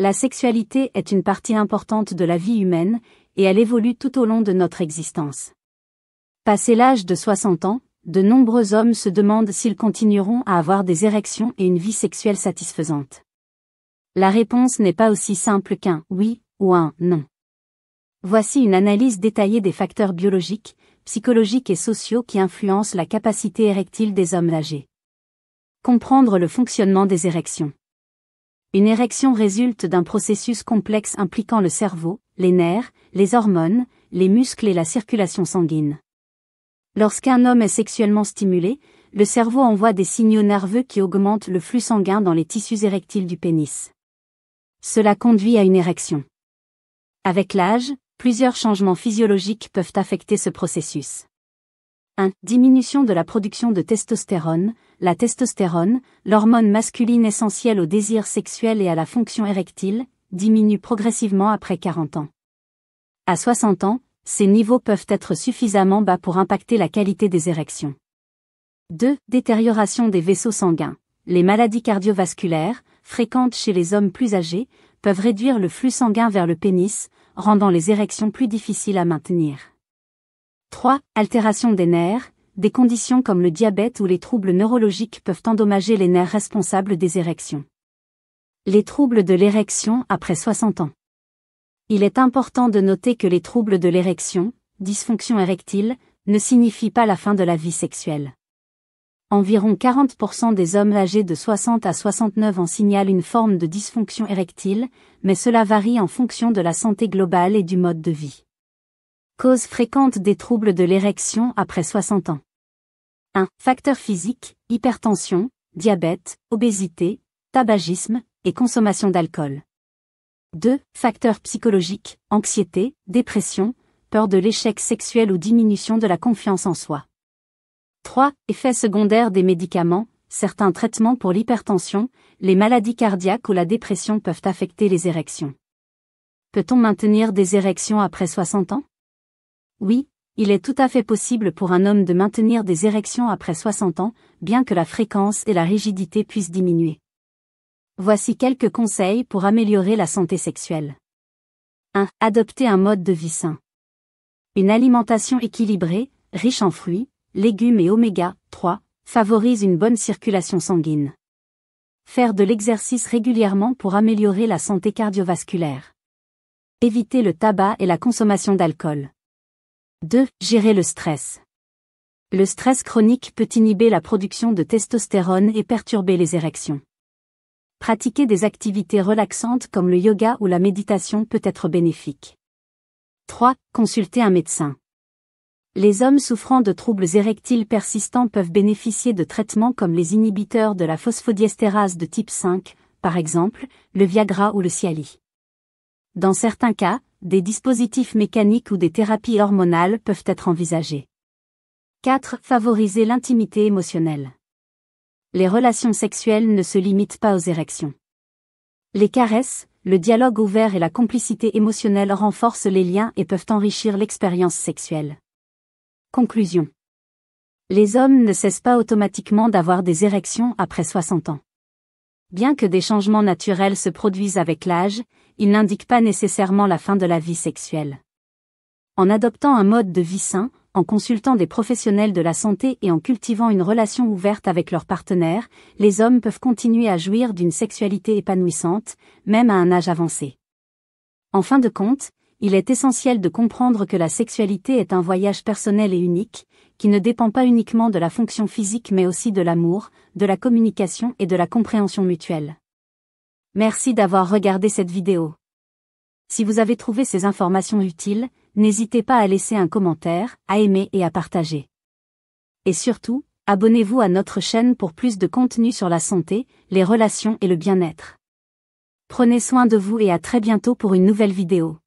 La sexualité est une partie importante de la vie humaine, et elle évolue tout au long de notre existence. Passé l'âge de 60 ans, de nombreux hommes se demandent s'ils continueront à avoir des érections et une vie sexuelle satisfaisante. La réponse n'est pas aussi simple qu'un oui ou un non. Voici une analyse détaillée des facteurs biologiques, psychologiques et sociaux qui influencent la capacité érectile des hommes âgés. Comprendre le fonctionnement des érections. Une érection résulte d'un processus complexe impliquant le cerveau, les nerfs, les hormones, les muscles et la circulation sanguine. Lorsqu'un homme est sexuellement stimulé, le cerveau envoie des signaux nerveux qui augmentent le flux sanguin dans les tissus érectiles du pénis. Cela conduit à une érection. Avec l'âge, plusieurs changements physiologiques peuvent affecter ce processus. 1. Diminution de la production de testostérone. La testostérone, l'hormone masculine essentielle au désir sexuel et à la fonction érectile, diminue progressivement après 40 ans. À 60 ans, ces niveaux peuvent être suffisamment bas pour impacter la qualité des érections. 2. Détérioration des vaisseaux sanguins. Les maladies cardiovasculaires, fréquentes chez les hommes plus âgés, peuvent réduire le flux sanguin vers le pénis, rendant les érections plus difficiles à maintenir. 3. Altération des nerfs. Des conditions comme le diabète ou les troubles neurologiques peuvent endommager les nerfs responsables des érections. Les troubles de l'érection après 60 ans. Il est important de noter que les troubles de l'érection, dysfonction érectile, ne signifient pas la fin de la vie sexuelle. Environ 40% des hommes âgés de 60 à 69 ans signalent une forme de dysfonction érectile, mais cela varie en fonction de la santé globale et du mode de vie. Causes fréquentes des troubles de l'érection après 60 ans. 1. Facteurs physiques, hypertension, diabète, obésité, tabagisme et consommation d'alcool. 2. Facteurs psychologiques, anxiété, dépression, peur de l'échec sexuel ou diminution de la confiance en soi. 3. Effets secondaires des médicaments, certains traitements pour l'hypertension, les maladies cardiaques ou la dépression peuvent affecter les érections. Peut-on maintenir des érections après 60 ans oui, il est tout à fait possible pour un homme de maintenir des érections après 60 ans, bien que la fréquence et la rigidité puissent diminuer. Voici quelques conseils pour améliorer la santé sexuelle. 1. Adopter un mode de vie sain. Une alimentation équilibrée, riche en fruits, légumes et oméga 3, favorise une bonne circulation sanguine. Faire de l'exercice régulièrement pour améliorer la santé cardiovasculaire. Éviter le tabac et la consommation d'alcool. 2. Gérer le stress. Le stress chronique peut inhiber la production de testostérone et perturber les érections. Pratiquer des activités relaxantes comme le yoga ou la méditation peut être bénéfique. 3. Consulter un médecin. Les hommes souffrant de troubles érectiles persistants peuvent bénéficier de traitements comme les inhibiteurs de la phosphodiestérase de type 5, par exemple, le Viagra ou le Cialis. Dans certains cas, des dispositifs mécaniques ou des thérapies hormonales peuvent être envisagés. 4. Favoriser l'intimité émotionnelle. Les relations sexuelles ne se limitent pas aux érections. Les caresses, le dialogue ouvert et la complicité émotionnelle renforcent les liens et peuvent enrichir l'expérience sexuelle. Conclusion. Les hommes ne cessent pas automatiquement d'avoir des érections après 60 ans. Bien que des changements naturels se produisent avec l'âge, ils n'indiquent pas nécessairement la fin de la vie sexuelle. En adoptant un mode de vie sain, en consultant des professionnels de la santé et en cultivant une relation ouverte avec leurs partenaires, les hommes peuvent continuer à jouir d'une sexualité épanouissante, même à un âge avancé. En fin de compte, il est essentiel de comprendre que la sexualité est un voyage personnel et unique, qui ne dépend pas uniquement de la fonction physique mais aussi de l'amour, de la communication et de la compréhension mutuelle. Merci d'avoir regardé cette vidéo. Si vous avez trouvé ces informations utiles, n'hésitez pas à laisser un commentaire, à aimer et à partager. Et surtout, abonnez-vous à notre chaîne pour plus de contenu sur la santé, les relations et le bien-être. Prenez soin de vous et à très bientôt pour une nouvelle vidéo.